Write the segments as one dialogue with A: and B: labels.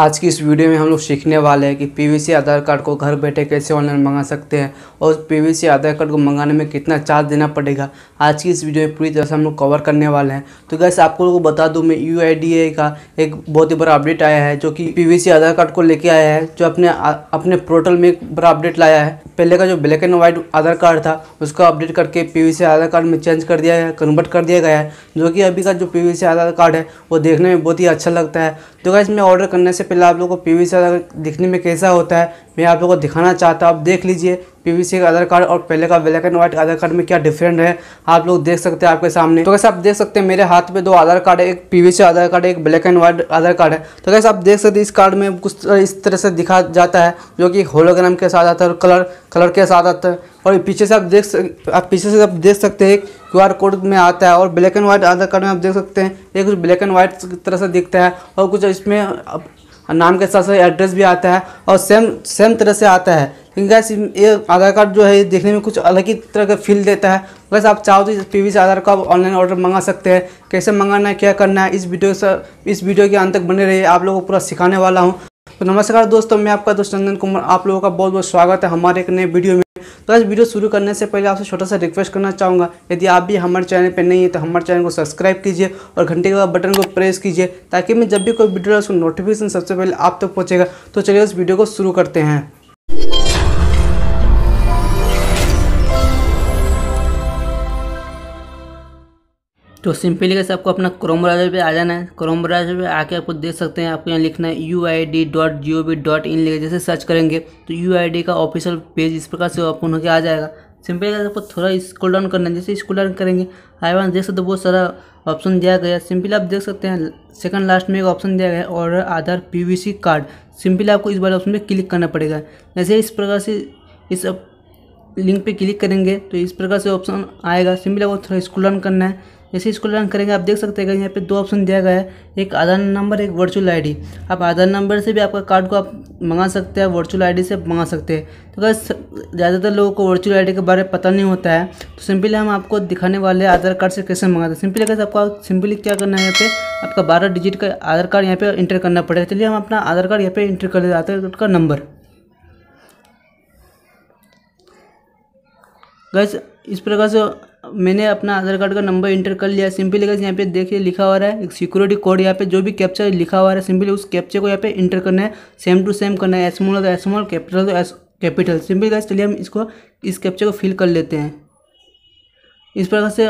A: आज की इस वीडियो में हम लोग सीखने वाले हैं कि पीवीसी आधार कार्ड को घर बैठे कैसे ऑनलाइन मंगा सकते हैं और पीवीसी आधार कार्ड को मंगाने में कितना चार्ज देना पड़ेगा आज की इस वीडियो में पूरी तरह से हम लोग कवर करने वाले हैं तो गैस आपको लोगों को बता दूं मैं यू का एक बहुत ही बड़ा अपडेट आया है जो कि पी आधार कार्ड को लेके आया है जो अपने आ, अपने पोर्टल में एक बड़ा अपडेट लाया है पहले का जो black and white Aadhaar card था उसका अपडेट करके पी आधार कार्ड में चेंज कर दिया है कन्वर्ट कर दिया गया है जो कि अभी का जो पी आधार कार्ड है वो देखने में बहुत ही अच्छा लगता है तो गैस मैं ऑर्डर करने से इससे पहले आप लोगों को पी वी दिखने में कैसा होता है मैं आप लोगों को दिखाना चाहता हूँ आप देख लीजिए पी वी का आधार कार्ड और पहले का black and white Aadhaar card में क्या डिफरेंट है आप लोग देख सकते हैं आपके सामने तो कैसे आप देख सकते हैं मेरे हाथ में दो आधार कार्ड है एक पी आधार कार्ड एक black and white Aadhaar card है तो कैसे आप देख सकते हैं इस कार्ड में कुछ इस तरह से दिखा जाता है जो कि होलोग्राम के साथ आता है और कलर कलर के साथ आता है और पीछे से आप देख सकते आप पीछे से आप देख सकते हैं क्यू आर कोड में आता है और black and white Aadhaar card में आप देख सकते हैं एक कुछ ब्लैक एंड व्हाइट तरह से दिखता है और कुछ इसमें और नाम के साथ साथ एड्रेस भी आता है और सेम सेम तरह से आता है लेकिन गैस ये आधार कार्ड जो है देखने में कुछ अलग ही तरह का फील देता है बस आप चाहो तो पी वी से आधार कार्ड ऑनलाइन ऑर्डर मंगा सकते हैं कैसे मंगाना है क्या करना है इस वीडियो से इस वीडियो के अंत तक बने रहिए आप लोगों को पूरा सिखाने वाला हूँ तो नमस्कार दोस्तों मैं आपका दोस्त नंदन कुमार आप लोगों का बहुत बहुत स्वागत है हमारे एक नए वीडियो में तो आज वीडियो शुरू करने से पहले आपसे छोटा सा रिक्वेस्ट करना चाहूँगा यदि आप भी हमारे चैनल पर नहीं है तो हमारे चैनल को सब्सक्राइब कीजिए और घंटे के बाद बटन को प्रेस कीजिए ताकि मैं जब भी कोई वीडियो उसको नोटिफिकेशन सबसे पहले आप तक पहुँचेगा तो चलिए उस वीडियो को शुरू करते हैं तो सिंपली कैसे आपको अपना क्रोम ब्राउजर पे आ जाना है क्रोम ब्राउजर पे आके आपको देख सकते हैं आपको यहाँ लिखना है U I D dot G O V dot in लेकर जैसे सर्च करेंगे तो यू आई डी का ऑफिशियल पेज इस प्रकार से ओपन होकर आ जाएगा सिंपली कैसे आपको थोड़ा स्कूल डाउन करना है जैसे स्कूल डाउन करेंगे आई वन देख सकते हो बहुत सारा ऑप्शन दिया गया सिंपली आप देख सकते हैं सेकंड लास्ट में एक ऑप्शन दिया गया है और आधार सी कार्ड सिंपली आपको इस बार ऑप्शन पर क्लिक करना पड़ेगा जैसे इस प्रकार से इस लिंक पे क्लिक करेंगे तो इस प्रकार से ऑप्शन आएगा सिंपल आपको थोड़ा स्कूल रन करना है जैसे स्कूल रन करेंगे आप देख सकते हैं यहाँ पे दो ऑप्शन दिया गया है एक आधार नंबर एक वर्चुअल आईडी आप आधार नंबर से भी आपका कार्ड को आप मंगा सकते हैं वर्चुअल आईडी से मंगा सकते हैं तो अगर ज़्यादातर लोगों को वर्चुअल आईडी के बारे में पता नहीं होता है तो सिंपली हम आपको दिखाने वाले हैं आधार कार्ड से कैसे मंगाते हैं सिंपली कैसे आपको सिंपली क्या करना है यहाँ पे आपका बारह डिजिट का आधार कार्ड यहाँ पे इंटर करना पड़ेगा चलिए हम अपना आधार कार्ड यहाँ पे इंटर कर देते आधार कार्ड का नंबर गैस इस प्रकार से मैंने अपना आधार कार्ड का नंबर इंटर कर लिया सिंपली गैस यहाँ पे देखिए लिखा हुआ है एक सिक्योरिटी कोड यहाँ पे जो भी कैप्चा लिखा हुआ है सिंपली उस कैप्चे को यहाँ पे इंटर करना है सेम टू सेम करना है एसमोल तो एसमोल कैपिटल तो एस कैपिटल सिंपली गैस चलिए हम इसको इस कैप्चे को फिल कर लेते हैं इस प्रकार से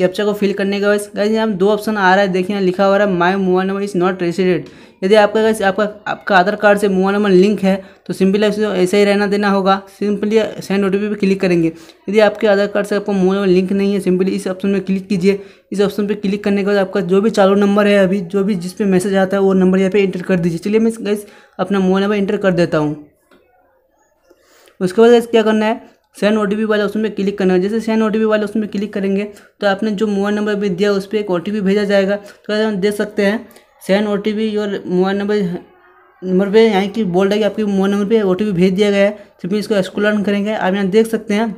A: कैप्चा को फिल करने के बाद गाइज यहाँ दो ऑप्शन आ रहा है देखिए यहाँ लिखा हुआ है my mobile number is not registered यदि आपका गाइज आपका आपका आधार कार्ड से मोबाइल नंबर लिंक है तो सिंपली ऐसे ही रहना देना होगा simply send O T P click करेंगे यदि आपके आधार कार्ड से आपका मोबाइल नंबर लिंक नहीं है सिंपली इस ऑप्शन में क्लिक कीजिए इस ऑप्शन पर क्लिक करने के बाद आपका जो भी चालू नंबर है अभी जो भी जिस पर मैसेज आता है वो नंबर यहाँ पर इंटर कर दीजिए चलिए मैं गाइज अपना मोबाइल नंबर इंटर कर देता हूँ उसके बाद क्या करना है सैन ओ टी वाले ऑप्शन क्लिक करना है जैसे सैन ओ टी वाले ऑप्शन क्लिक करेंगे तो आपने जो मोबाइल नंबर भी दिया उस पर एक ओ भेजा जाएगा तो हम देख सकते हैं सैन ओ टी और मोबाइल नंबर नंबर पे यहाँ की बोल रहा है कि आपके मोबाइल नंबर पे ओ भेज दिया गया है तो फिर इसको स्कूल करेंगे आप यहाँ देख सकते हैं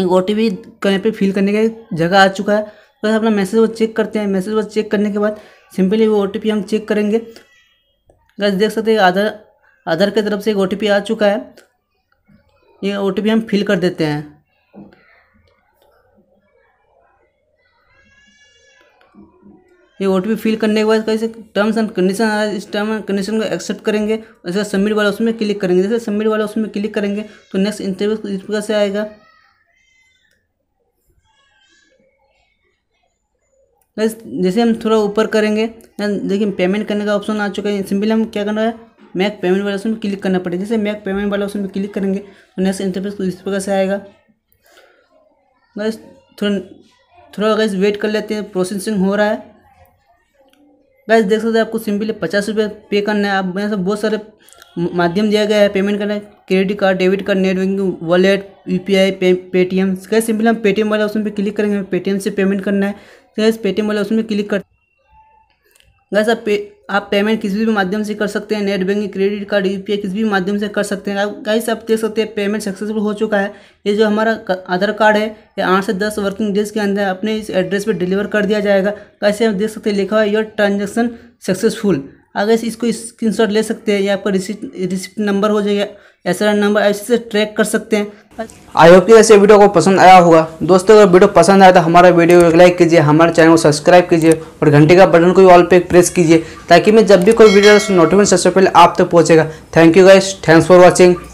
A: एक ओ टी कहीं पर फिल करने का जगह आ चुका है तो अपना मैसेज वो चेक करते हैं मैसेज वो चेक करने के बाद सिंपली वो ओ हम चेक करेंगे बस तो देख सकते हैं आधार आधार की तरफ से एक ओ आ चुका है ये ओ हम फिल कर देते हैं ये ओ फिल करने के बाद कैसे टर्म्स एंड कंडीशन आ रहा है इस टर्म एंड कंडीशन को एक्सेप्ट करेंगे उसके सबमिट वाला उसमें क्लिक करेंगे जैसे सबमिट वाला उसमें क्लिक करेंगे तो नेक्स्ट इंटरव्यू इस प्रकार से आएगा जैसे हम थोड़ा ऊपर करेंगे देखिए पेमेंट करने का ऑप्शन आ चुका है सिंपली हम क्या करना है मैक पेमेंट वाला ऑप्शन पर क्लिक करना पड़ेगा जैसे मैक पेमेंट वाला ऑप्शन पर क्लिक करेंगे तो नेक्स्ट इंटरफेस कुछ इस प्रकार से आएगा बस थोड़ा थोड़ा गैस वेट कर लेते हैं प्रोसेसिंग हो रहा है बस देख सकते हैं आपको सिंपली पचास रुपये पे करना है आप यहाँ से बहुत सारे माध्यम दिया गया है पेमेंट करना है credit card debit card net banking wallet U P I pay Paytm guys simply हम पेटीएम वाला ऑप्शन पर क्लिक करेंगे पेटीएम से पेमेंट करना है तो पेटीएम वाला ऑप्शन पर क्लिक कर गैस आप पे आप पेमेंट किसी भी माध्यम से कर सकते हैं net banking credit card U किसी भी माध्यम से कर सकते हैं आप गाइस आप देख सकते हैं पेमेंट सक्सेसफुल हो चुका है ये जो हमारा आधार कार्ड है ये आठ से दस वर्किंग डेज के अंदर अपने इस एड्रेस पर डिलीवर कर दिया जाएगा कैसे आप देख सकते हैं लिखा हुआ है योर ट्रांजेक्शन सक्सेसफुल आगे से इसको स्क्रीनशॉट ले सकते हैं या आपका रिसिप्ट रिसिप्ट नंबर हो जाएगा ऐसा नंबर ऐसे से ट्रैक कर सकते हैं आई होप कि ऐसे वीडियो को पसंद आया होगा दोस्तों अगर वीडियो पसंद आया तो हमारा वीडियो को लाइक कीजिए हमारे चैनल को सब्सक्राइब कीजिए और घंटे का बटन को ऑल पे प्रेस कीजिए ताकि मैं जब भी कोई वीडियो नोटिफिकेशन सबसे पहले आप तक तो पहुँचेगा thank you guys thanks for watching